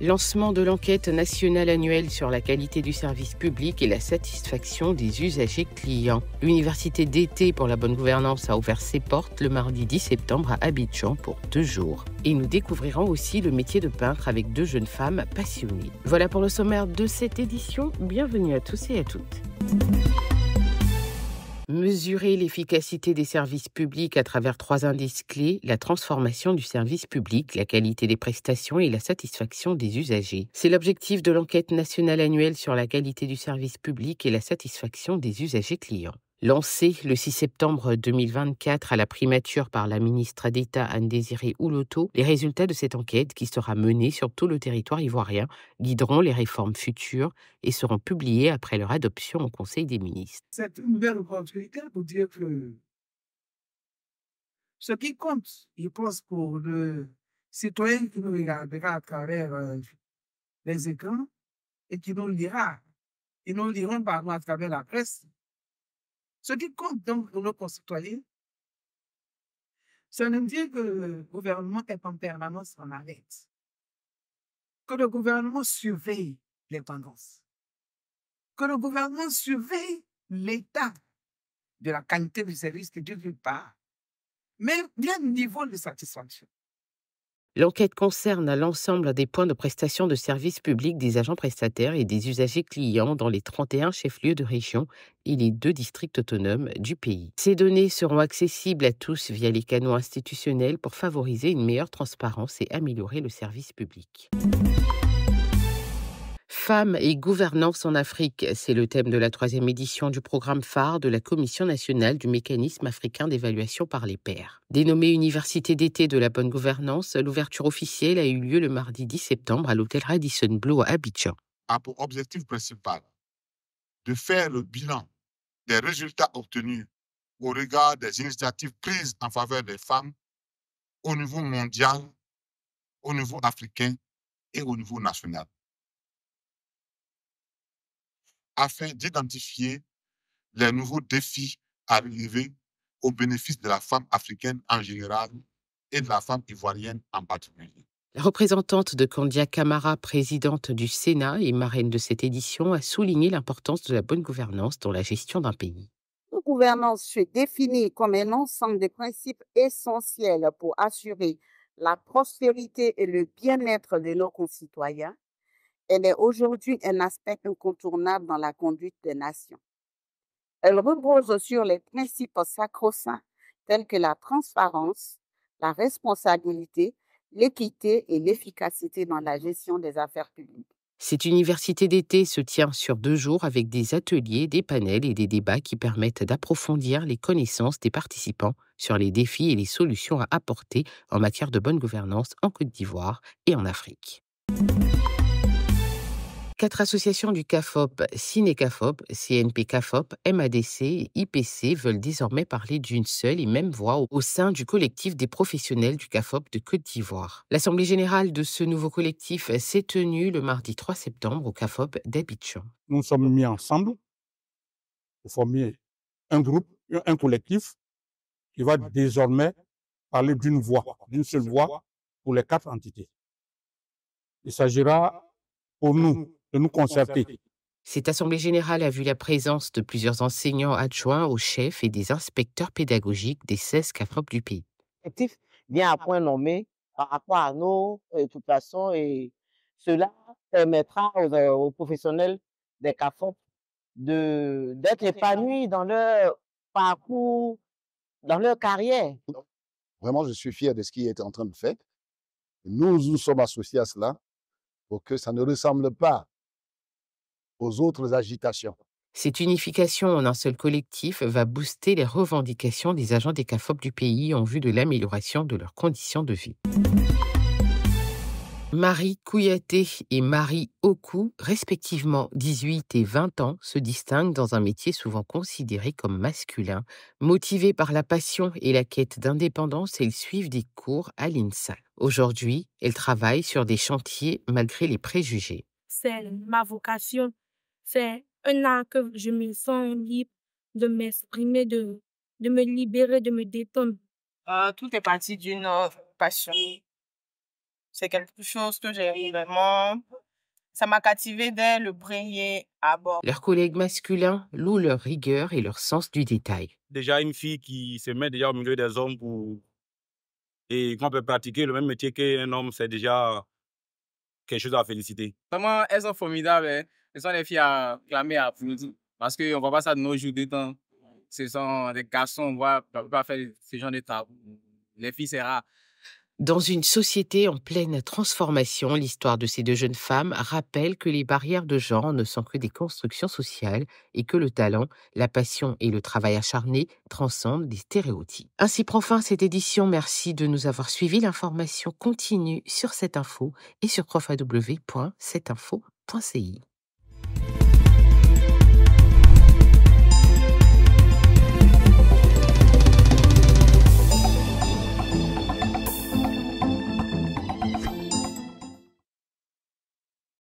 lancement de l'enquête nationale annuelle sur la qualité du service public et la satisfaction des usagers clients. L'université d'été pour la bonne gouvernance a ouvert ses portes le mardi 10 septembre à Abidjan pour deux jours. Et nous découvrirons aussi le métier de peintre avec deux jeunes femmes passionnées. Voilà pour le sommaire de cette édition. Bienvenue à tous et à toutes mesurer l'efficacité des services publics à travers trois indices clés, la transformation du service public, la qualité des prestations et la satisfaction des usagers. C'est l'objectif de l'enquête nationale annuelle sur la qualité du service public et la satisfaction des usagers clients. Lancé le 6 septembre 2024 à la primature par la ministre d'État Anne-Désirée Ouloto, les résultats de cette enquête, qui sera menée sur tout le territoire ivoirien, guideront les réformes futures et seront publiées après leur adoption au Conseil des ministres. C'est une belle opportunité pour dire que ce qui compte, je pense, pour le citoyen qui nous regardera à travers euh, les écrans et qui nous dira, et nous lirons pardon, à travers la presse, ce qui compte donc pour nos concitoyens, ça nous dit que le gouvernement est en permanence en alerte, que le gouvernement surveille les tendances, que le gouvernement surveille l'état de la qualité du service que Dieu veut pas, mais bien le niveau de satisfaction. L'enquête concerne l'ensemble des points de prestation de services publics des agents prestataires et des usagers clients dans les 31 chefs-lieux de région et les deux districts autonomes du pays. Ces données seront accessibles à tous via les canaux institutionnels pour favoriser une meilleure transparence et améliorer le service public. Femmes et gouvernance en Afrique, c'est le thème de la troisième édition du programme phare de la Commission nationale du mécanisme africain d'évaluation par les pairs. Dénommée Université d'été de la bonne gouvernance, l'ouverture officielle a eu lieu le mardi 10 septembre à l'hôtel Radisson Blue à Abidjan. A pour objectif principal de faire le bilan des résultats obtenus au regard des initiatives prises en faveur des femmes au niveau mondial, au niveau africain et au niveau national afin d'identifier les nouveaux défis à relever au bénéfice de la femme africaine en général et de la femme ivoirienne en particulier. La représentante de Candia Camara, présidente du Sénat et marraine de cette édition, a souligné l'importance de la bonne gouvernance dans la gestion d'un pays. La gouvernance se définit comme un ensemble de principes essentiels pour assurer la prospérité et le bien-être de nos concitoyens elle est aujourd'hui un aspect incontournable dans la conduite des nations. Elle repose sur les principes sacro-saints tels que la transparence, la responsabilité, l'équité et l'efficacité dans la gestion des affaires publiques. Cette université d'été se tient sur deux jours avec des ateliers, des panels et des débats qui permettent d'approfondir les connaissances des participants sur les défis et les solutions à apporter en matière de bonne gouvernance en Côte d'Ivoire et en Afrique quatre associations du CAFOP, Cinecafop, cafop CNP-CAFOP, MADC, IPC veulent désormais parler d'une seule et même voix au sein du collectif des professionnels du CAFOP de Côte d'Ivoire. L'assemblée générale de ce nouveau collectif s'est tenue le mardi 3 septembre au CAFOP d'Abidjan. Nous sommes mis ensemble pour former un groupe, un collectif qui va désormais parler d'une voix, d'une seule voix pour les quatre entités. Il s'agira pour nous nous concerter. Cette assemblée générale a vu la présence de plusieurs enseignants adjoints aux chefs et des inspecteurs pédagogiques des 16 CAFROP du pays. L'objectif vient à point nommé par rapport à nos façon euh, et cela permettra aux, euh, professionnels des de d'être épanouis dans leur parcours, dans leur carrière. Vraiment, je suis fier de ce qui est en train de faire. Nous nous sommes associés à cela pour que ça ne ressemble pas aux autres agitations. Cette unification en un seul collectif va booster les revendications des agents des CAFOP du pays en vue de l'amélioration de leurs conditions de vie. Marie Kouyaté et Marie Oku, respectivement 18 et 20 ans, se distinguent dans un métier souvent considéré comme masculin. Motivées par la passion et la quête d'indépendance, elles suivent des cours à l'INSA. Aujourd'hui, elles travaillent sur des chantiers malgré les préjugés. C'est ma vocation c'est un an que je me sens libre de m'exprimer, de, de me libérer, de me détendre. Ah, tout est parti d'une passion. C'est quelque chose que j'ai vraiment... Ça m'a captivé dès le à bord. Leurs collègues masculins louent leur rigueur et leur sens du détail. Déjà, une fille qui se met déjà au milieu des hommes pour... et qu'on peut pratiquer le même métier qu'un homme, c'est déjà quelque chose à féliciter. Vraiment, elles sont formidables. Hein. Ce sont les filles à clamer à Parce qu'on ne voit pas ça de nos jours de temps. Ce sont des garçons, on ne peut pas faire ce genre de Les filles, c'est rare. Dans une société en pleine transformation, l'histoire de ces deux jeunes femmes rappelle que les barrières de genre ne sont que des constructions sociales et que le talent, la passion et le travail acharné transcendent des stéréotypes. Ainsi prend fin cette édition. Merci de nous avoir suivis. L'information continue sur cette info et sur profaw.cetinfo.ci.